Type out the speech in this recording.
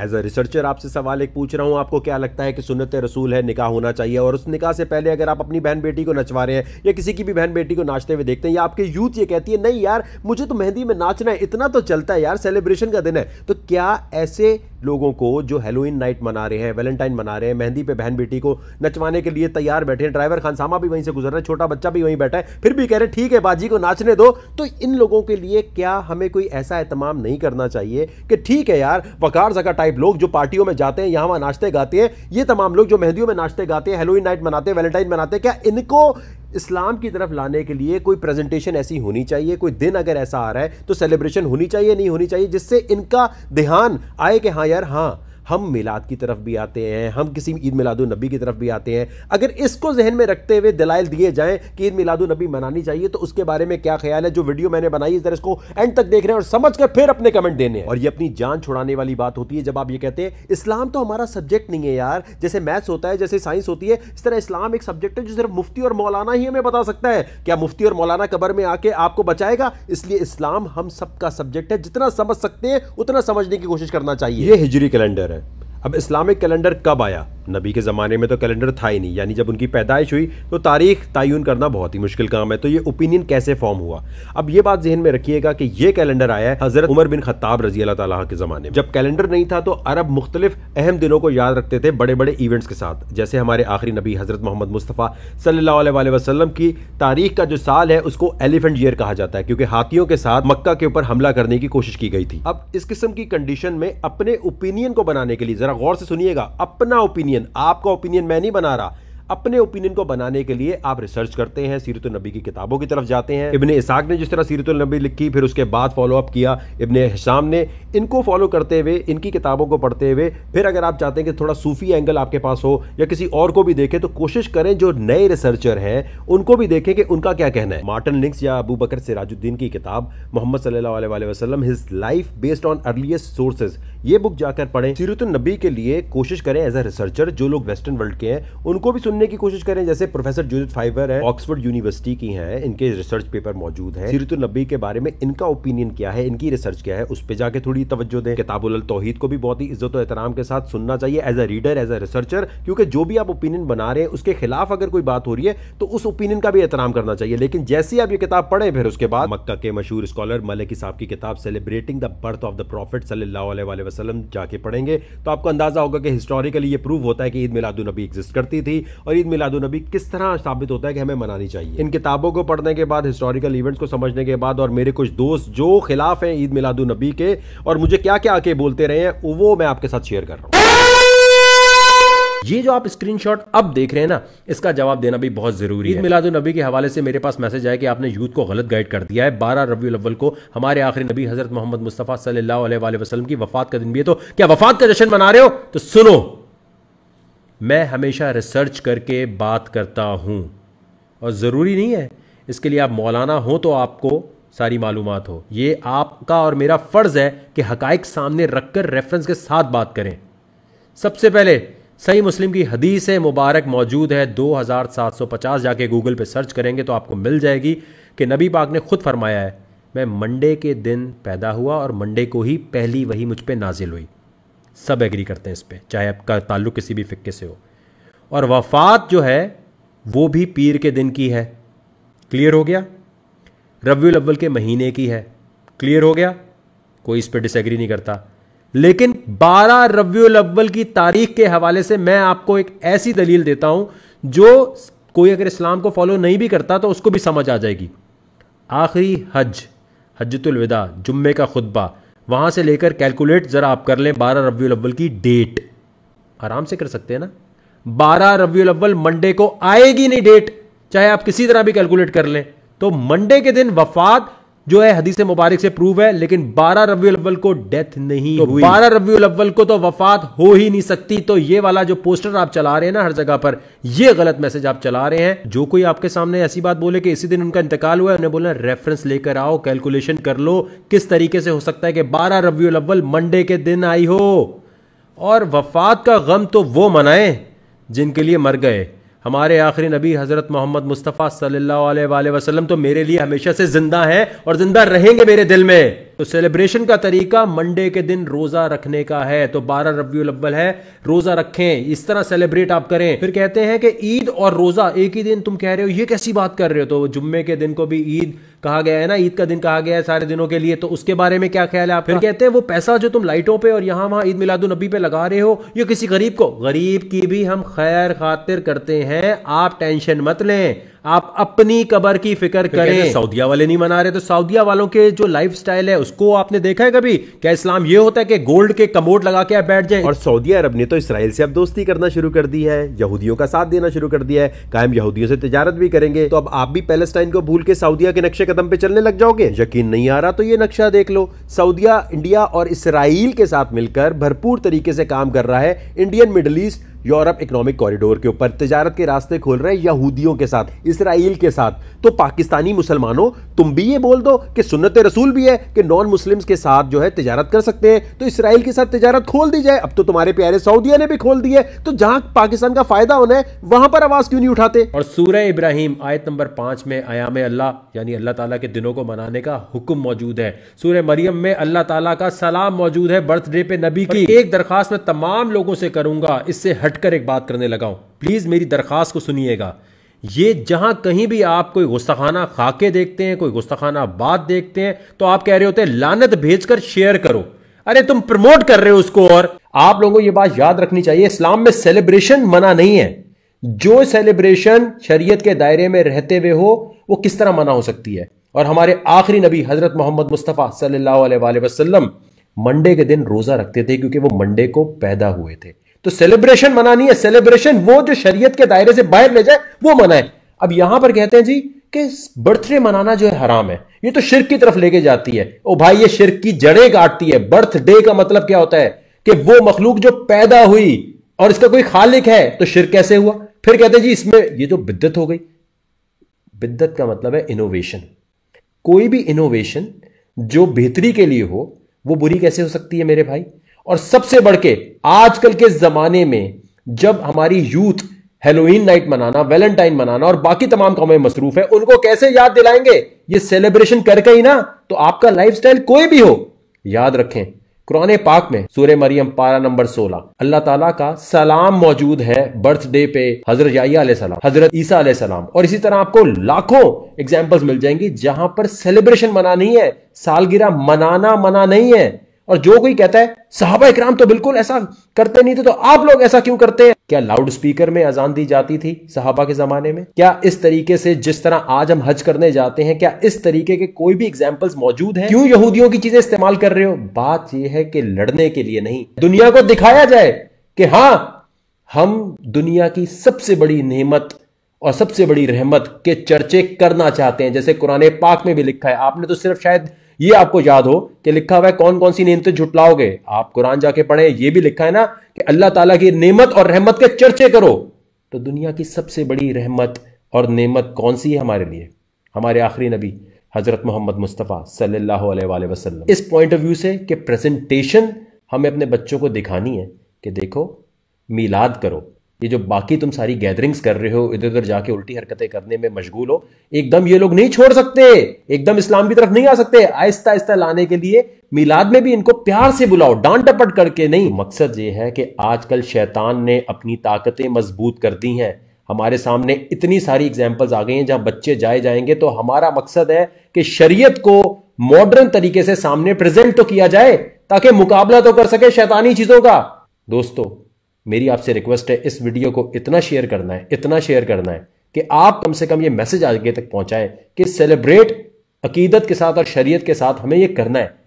as a researcher आपसे सवाल एक पूछ रहा हूँ आपको क्या लगता है कि सुनत रसूल है निकाह होना चाहिए और उस निकाह से पहले अगर आप अपनी बहन बेटी को नचवा रहे हैं या किसी की भी बहन बेटी को नाचते हुए देखते हैं या आपके यूथ ये कहती है नहीं यार मुझे तो मेहंदी में नाचना है इतना तो चलता है यार सेलिब्रेशन का दिन है तो क्या ऐसे लोगों को जो हेलोइन नाइट मना रहे हैं वैलेंटाइन मना रहे हैं मेहंदी पे बहन बेटी को नचवाने के लिए तैयार बैठे हैं ड्राइवर खानसामा भी वहीं से गुजर रहा है छोटा बच्चा भी वहीं बैठा है फिर भी कह रहे हैं ठीक है बाजी को नाचने दो तो इन लोगों के लिए क्या हमें कोई ऐसा एहतमाम नहीं करना चाहिए कि ठीक है यार वकार जगह टाइप लोग जो पार्टियों में जाते हैं यहां वहां नाश्ते गाते हैं ये तमाम लोग जो मेहंदियों में नाश्ते गाते हैं हेलोइन नाइट मनाते हैं वैलेंटाइन मनाते हैं क्या इनको इस्लाम की तरफ लाने के लिए कोई प्रेजेंटेशन ऐसी होनी चाहिए कोई दिन अगर ऐसा आ रहा है तो सेलिब्रेशन होनी चाहिए नहीं होनी चाहिए जिससे इनका ध्यान आए कि हाँ यार हाँ हम मिलाद की तरफ भी आते हैं हम किसी ईद मिलादुलनबी की तरफ भी आते हैं अगर इसको जहन में रखते हुए दलाइल दिए जाएँ कि ईद मिलादुलनबी मनानी चाहिए तो उसके बारे में क्या ख्याल है जो वीडियो मैंने बनाई इस तरह इसको एंड तक देख रहे हैं और समझ कर फिर अपने कमेंट देने हैं और ये अपनी जान छुड़ाने वाली बात होती है जब आप ये कहते हैं इस्लाम तो हमारा सब्जेक्ट नहीं है यार जैसे मैथ्स होता है जैसे साइंस होती है इस तरह इस्लाम एक सब्जेक्ट है जो सिर्फ मुफ्ती और मौलाना ही हमें बता सकता है क्या मुफ्ती और मौलाना कबर में आके आपको बचाएगा इसलिए इस्लाम हम सबका सब्जेक्ट है जितना समझ सकते हैं उतना समझने की कोशिश करना चाहिए ये हिजरी कैलेंडर अब इस्लामिक कैलेंडर कब आया नबी के ज़माने में तो कैलेंडर था ही नहीं यानी जब उनकी पैदाइश हुई तो तारीख तयन करना बहुत ही मुश्किल काम है तो ये ओपिनियन कैसे फॉर्म हुआ अब ये बात जहन में रखिएगा कि ये कैलेंडर आया है हज़रत उमर बिन खत्ताब रजी अल्लाह तला के ज़माने में जब कैलेंडर नहीं था तो अरब मुख्तलिफ अहम दिनों को याद रखते थे बड़े बड़े इवेंट्स के साथ जैसे हमारे आखिरी नबी हज़रत मोहम्मद मुस्तफ़ा सल्ला वसलम की तारीख का जो साल है उसको एलिफेंट ईयर कहा जाता है क्योंकि हाथियों के साथ मक्का के ऊपर हमला करने की कोशिश की गई थी अब इस किस्म की कंडीशन में अपने ओपिनियन को बनाने के लिए जरा गौर से सुनिएगा अपना ओपिनियन ओपिनियन आपका ओपिनियन मैं नहीं बना रहा अपने ओपिनियन को बनाने के लिए आप रिसर्च करते हैं सीरत नबी की किताबों की तरफ जाते हैं इब्ने इसाक ने जिस तरह सीरत नबी लिखी फिर उसके बाद फॉलो अप किया इब्ने हिसाम ने इनको फॉलो करते हुए इनकी किताबों को पढ़ते हुए फिर अगर आप चाहते हैं कि थोड़ा सूफी एंगल आपके पास हो या किसी और को भी देखें तो कोशिश करें जो नए रिसर्चर हैं उनको भी देखें कि उनका क्या कहना है मार्टन लिंक्स या अबू बकर सिराजुद्दीन की किताब मोहम्मद सल्ला वसलम his life based on earliest sources ये बुक जाकर पढ़े सीरत नबी के लिए कोशिश करें एज अ रिसर्चर जो लोग वेस्टर्न वर्ल्ड के हैं उनको भी सुनने की कोशिश करें जैसे प्रोफेसर जूदित फाइबर है ऑक्सफर्ड यूनिवर्सिटी की है इनके रिसर्च पेपर मौजूद है सीरत नबी के बारे में इनका ओपिनियन क्या है इनकी रिसर्च क्या है उस पर जाकर थोड़ी तवज्जो दें किताबुल तोहहीद को भी बहुत ही इज्जत एहतराम के साथ सुनना चाहिए as a reader as a researcher क्योंकि जो भी आप ओपिनियन बना रहे हैं उसके खिलाफ अगर कोई बात हो रही है तो उस ओपिनियन का भी एहतराम करना चाहिए लेकिन जैसे आप ये किताब पढ़े फिर उसके बाद मक्का के मशहूर स्कॉलर मलिक साहब की किताब celebrating the birth of the prophet सल्ला वसल्लम जाके पढ़ेंगे तो आपको अंदाज़ा होगा कि हिस्टोरिकली ये प्रूव होता है कि ईद मिलादुलनबी एग्जिस्ट करती थी और ईद मिलादुलनबी किस तरह साबित होता है कि हमें मनानी चाहिए इन किताबों को पढ़ने के बाद हिस्टोरिकल इवेंट्स को समझने के बाद और मेरे कुछ दोस्त जो खिलाफ हैं ईद मिलादुलनबी के और मुझे क्या क्या आके बोलते रहे हैं वो मैं आपके साथ शेयर कर रहा हूँ ये जो आप स्क्रीनशॉट अब देख रहे हैं ना इसका जवाब देना भी बहुत जरूरी है मिलाद नबी के हवाले से मेरे पास मैसेज आया कि आपने यूथ को गलत गाइड कर दिया है बारह रबी अव्वल को हमारे आखिरी नबी हजरत मोहम्मद मुस्तफ़ा सल्लल्लाहु वसल्लम की वफात का दिन भी है तो क्या वफात का जश्न मना रहे हो तो सुनो मैं हमेशा रिसर्च करके बात करता हूं और ज़रूरी नहीं है इसके लिए आप मौलाना हो तो आपको सारी मालूम हो ये आपका और मेरा फ़र्ज़ है कि हकाइक सामने रखकर रेफरेंस के साथ बात करें सबसे पहले सही मुस्लिम की हदीस मुबारक मौजूद है 2750 जाके गूगल पे सर्च करेंगे तो आपको मिल जाएगी कि नबी पाक ने खुद फरमाया है मैं मंडे के दिन पैदा हुआ और मंडे को ही पहली वही मुझ पर नाजिल हुई सब एग्री करते हैं इस पर चाहे आपका ताल्लुक किसी भी फ़िक्के से हो और वफात जो है वो भी पीर के दिन की है क्लियर हो गया रबी अव्वल के महीने की है क्लियर हो गया कोई इस पर डिसएग्री नहीं करता लेकिन 12 रबिउल अव्वल की तारीख के हवाले से मैं आपको एक ऐसी दलील देता हूं जो कोई अगर इस्लाम को फॉलो नहीं भी करता तो उसको भी समझ आ जाएगी आखिरी हज हजतुलविदा जुम्मे का खुतबा वहां से लेकर कैलकुलेट जरा आप कर लें बारह रबिउल अव्वल की डेट आराम से कर सकते हैं ना बारह रबिउल अव्वल मंडे को आएगी नहीं डेट चाहे आप किसी तरह भी कैलकुलेट कर लें तो मंडे के दिन वफात जो है हदीस मुबारक से प्रूव है लेकिन 12 रबी अव्वल को डेथ नहीं तो हुई 12 रबी अव्वल को तो वफात हो ही नहीं सकती तो ये वाला जो पोस्टर आप चला रहे हैं ना हर जगह पर ये गलत मैसेज आप चला रहे हैं जो कोई आपके सामने ऐसी बात बोले कि इसी दिन उनका इंतकाल हुआ है उन्हें बोला रेफरेंस लेकर आओ कैलकुलेशन कर लो किस तरीके से हो सकता है कि बारह रबी अव्वल मंडे के दिन आई हो और वफात का गम तो वो मनाए जिनके लिए मर गए हमारे आखिरी नबी हज़रत मोहम्मद मुस्तफ़ा सल्लल्लाहु अलैहि वसल्लम तो मेरे लिए हमेशा से ज़िंदा हैं और ज़िंदा रहेंगे मेरे दिल में तो सेलिब्रेशन का तरीका मंडे के दिन रोजा रखने का है तो बारह रबी अब्बल है रोजा रखें इस तरह सेलिब्रेट आप करें फिर कहते हैं कि ईद और रोजा एक ही दिन तुम कह रहे हो ये कैसी बात कर रहे हो तो जुम्मे के दिन को भी ईद कहा गया है ना ईद का दिन कहा गया है सारे दिनों के लिए तो उसके बारे में क्या ख्याल है आप फिर कहते हैं वो पैसा जो तुम लाइटों पे और यहाँ वहां ईद मिलादुलनबी पे लगा रहे हो ये किसी गरीब को गरीब की भी हम खैर खातिर करते हैं आप टेंशन मत लें आप अपनी कबर की फिक्र करें सऊदिया वाले नहीं मना रहे तो सऊदिया वालों के जो लाइफ स्टाइल है उसको आपने देखा है कभी क्या इस्लाम ये होता है कि गोल्ड के कमोड लगा के आप बैठ जाए और सऊदी अरब ने तो इसराइल से अब दोस्ती करना शुरू कर दी है यहूदियों का साथ देना शुरू कर दिया है कायम यहूदियों से तजारत भी करेंगे तो अब आप भी पैलेस्टाइन को भूल के सऊदिया के नक्शे कदम पे चलने लग जाओगे यकीन नहीं आ रहा तो ये नक्शा देख लो सऊदिया इंडिया और इसराइल के साथ मिलकर भरपूर तरीके से काम कर रहा है Indian Middle East Europe Economic Corridor के ऊपर तजारत के रास्ते खोल रहे यहूदियों के साथ इसराइल के साथ तो पाकिस्तानी मुसलमानों तुम भी ये बोल दो कि सुन्नत रसूल भी है कि नॉन मुस्लिम्स के साथ जो है तजारत कर सकते हैं तो इसराइल के साथ तजारत खोल दी जाए अब तो तुम्हारे प्यारे सऊदिया ने भी खोल दी है तो जहां पाकिस्तान का फायदा होना है वहां पर आवाज क्यों नहीं उठाते और सूर्य इब्राहिम आयत नंबर पांच में आयाम अल्लाह यानी अल्लाह तला के दिनों को मनाने का हुक्म मौजूद है सूर्य मरियम में अल्लाह तला का सलाम मौजूद है बर्थडे पे नबी की एक दरखास्त में तमाम लोगों से करूंगा इससे हट हटकर एक बात करने लगा हूं प्लीज़ मेरी दरख्वास्त को सुनिएगा ये जहां कहीं भी आप कोई गुस्ताखाना खाके देखते हैं कोई गुस्ताखाना बात देखते हैं तो आप कह रहे होते हैं लानत भेजकर शेयर करो अरे तुम प्रमोट कर रहे हो उसको और आप लोगों को यह बात याद रखनी चाहिए इस्लाम में सेलिब्रेशन मना नहीं है जो सेलिब्रेशन शरीयत के दायरे में रहते हुए हो वो किस तरह मना हो सकती है और हमारे आखिरी नबी हजरत मोहम्मद मुस्तफ़ा सल्लल्लाहु अलैहि वसल्लम मंडे के दिन रोज़ा रखते थे क्योंकि वो मंडे को पैदा हुए थे तो सेलिब्रेशन मनानी है सेलिब्रेशन वो जो शरीयत के दायरे से बाहर ले जाए वो मनाए अब यहां पर कहते हैं जी कि बर्थडे मनाना जो है हराम है ये तो शिरक की तरफ लेके जाती है ओ भाई ये शिरक की जड़ें काटती है बर्थडे का मतलब क्या होता है कि वो मखलूक जो पैदा हुई और इसका कोई खालिक है तो शिर कैसे हुआ फिर कहते हैं जी इसमें ये जो तो बिद्दत हो गई बिद्दत का मतलब है इनोवेशन कोई भी इनोवेशन जो बेहतरी के लिए हो वो बुरी कैसे हो सकती है मेरे भाई और सबसे बढ़ के आजकल के जमाने में जब हमारी यूथ हेलोइन नाइट मनाना वैलेंटाइन मनाना और बाकी तमाम कामों में मसरूफ है उनको कैसे याद दिलाएंगे ये सेलिब्रेशन करके ही ना तो आपका स्टाइल कोई भी हो याद रखें कुरने पाक में सूर्य मरियम पारा नंबर 16 अल्लाह ताला का सलाम मौजूद है बर्थडे पे हजरत सलाम हजरत ईसा सलाम और इसी तरह आपको लाखों एग्जाम्पल्स मिल जाएंगी जहां पर सेलिब्रेशन मना नहीं है सालगिरह मनाना मना नहीं है और जो कोई कहता है साहबा इक्राम तो बिल्कुल ऐसा करते नहीं थे तो आप लोग ऐसा क्यों करते हैं क्या लाउड स्पीकर में अजान दी जाती थी साहबा के जमाने में क्या इस तरीके से जिस तरह आज हम हज करने जाते हैं क्या इस तरीके के कोई भी एग्जाम्पल्स मौजूद है क्यों यहूदियों की चीजें इस्तेमाल कर रहे हो बात यह है कि लड़ने के लिए नहीं दुनिया को दिखाया जाए कि हां हम दुनिया की सबसे बड़ी नेमत और सबसे बड़ी रहमत के चर्चे करना चाहते हैं जैसे कुरान पाक में भी लिखा है आपने तो सिर्फ शायद ये आपको याद हो कि लिखा हुआ है कौन कौन सी नियमतें झुटलाओगे आप कुरान जाके पढ़े ये भी लिखा है ना कि अल्लाह ताला की नेमत और रहमत के चर्चे करो तो दुनिया की सबसे बड़ी रहमत और नेमत कौन सी है हमारे लिए हमारे आखिरी नबी हजरत मोहम्मद मुस्तफ़ा सल्लल्लाहु अलैहि वसल्लम इस पॉइंट ऑफ व्यू से कि प्रेजेंटेशन हमें अपने बच्चों को दिखानी है कि देखो मीलाद करो ये जो बाकी तुम सारी गैदरिंग्स कर रहे हो इधर उधर जाके उल्टी हरकतें करने में मशगूल हो एकदम ये लोग नहीं छोड़ सकते एकदम इस्लाम की तरफ नहीं आ सकते आहिस्ता आहिस्ता लाने के लिए मिलाद में भी इनको प्यार से बुलाओ डांट डपट करके नहीं मकसद ये है कि आजकल शैतान ने अपनी ताकतें मजबूत कर दी हैं हमारे सामने इतनी सारी एग्जाम्पल्स आ गई हैं जहां बच्चे जाए जाएंगे तो हमारा मकसद है कि शरीयत को मॉडर्न तरीके से सामने प्रेजेंट तो किया जाए ताकि मुकाबला तो कर सके शैतानी चीजों का दोस्तों मेरी आपसे रिक्वेस्ट है इस वीडियो को इतना शेयर करना है इतना शेयर करना है कि आप कम से कम ये मैसेज आगे तक पहुंचाएं कि सेलिब्रेट अकीदत के साथ और शरीयत के साथ हमें ये करना है